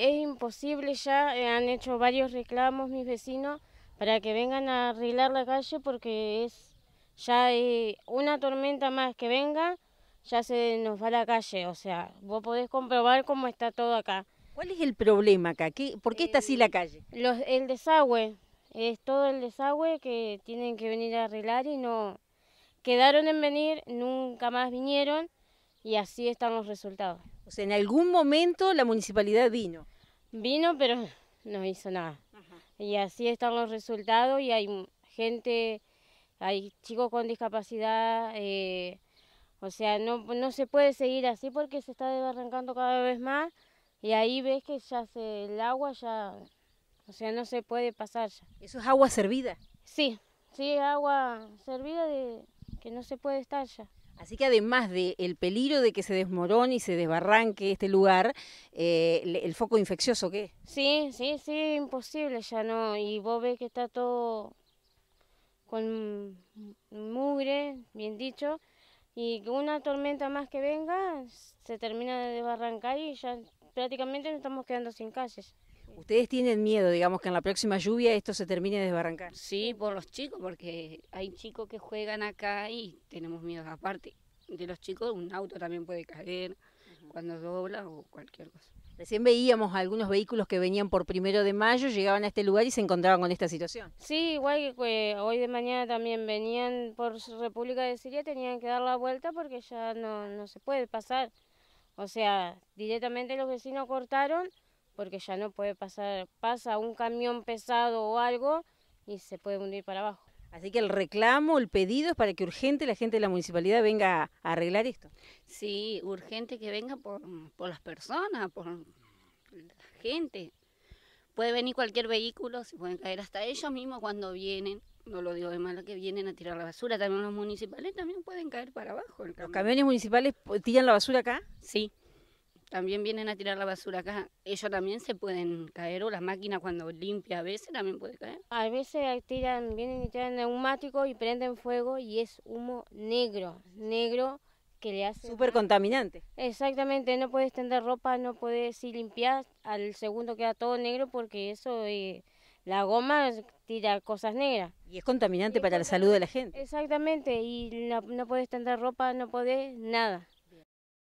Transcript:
Es imposible ya, eh, han hecho varios reclamos mis vecinos para que vengan a arreglar la calle porque es ya eh, una tormenta más que venga, ya se nos va la calle. O sea, vos podés comprobar cómo está todo acá. ¿Cuál es el problema acá? ¿Por qué está así la eh, calle? el desagüe, es todo el desagüe que tienen que venir a arreglar y no quedaron en venir, nunca más vinieron y así están los resultados. O sea, en algún momento la municipalidad vino. Vino, pero no hizo nada. Y así están los resultados y hay gente, hay chicos con discapacidad, eh, o sea, no, no se puede seguir así porque se está desbarrancando cada vez más y ahí ves que ya se, el agua ya, o sea, no se puede pasar ya. ¿Eso es agua servida? Sí, sí, agua servida de que no se puede estar ya. Así que además del el peligro de que se desmorone y se desbarranque este lugar, eh, el, foco infeccioso que Sí, sí, sí, imposible ya no. Y vos ves que está todo con mugre, bien dicho, y que una tormenta más que venga se termina de desbarrancar y ya prácticamente nos estamos quedando sin calles. ¿Ustedes tienen miedo, digamos, que en la próxima lluvia esto se termine de desbarrancar? Sí, por los chicos, porque hay chicos que juegan acá y tenemos miedo. Aparte de los chicos, un auto también puede caer cuando dobla o cualquier cosa. Recién veíamos algunos vehículos que venían por primero de mayo, llegaban a este lugar y se encontraban con esta situación. Sí, igual que eh, hoy de mañana también venían por República de Siria, tenían que dar la vuelta porque ya no, no se puede pasar. O sea, directamente los vecinos cortaron porque ya no puede pasar, pasa un camión pesado o algo y se puede hundir para abajo. Así que el reclamo, el pedido es para que urgente la gente de la municipalidad venga a arreglar esto. Sí, urgente que venga por, las personas, por la gente. Puede venir cualquier vehículo, se pueden caer hasta ellos mismos cuando vienen. No lo digo de malo que vienen a tirar la basura. También los municipales también pueden caer para abajo. ¿Los camiones municipales tiran la basura acá? Sí también vienen a tirar la basura acá. Ellos también se pueden caer o las máquina cuando limpia a veces también puede caer. A veces tiran, vienen y tiran neumáticos y prenden fuego y es humo negro, negro que le hace... Súper contaminante. Exactamente, no puedes tender ropa, no puedes ir limpiar, al segundo queda todo negro porque eso... Eh, la goma tira cosas negras. Y es contaminante para la salud de la gente. Exactamente, y no, no puedes tender ropa, no puedes nada.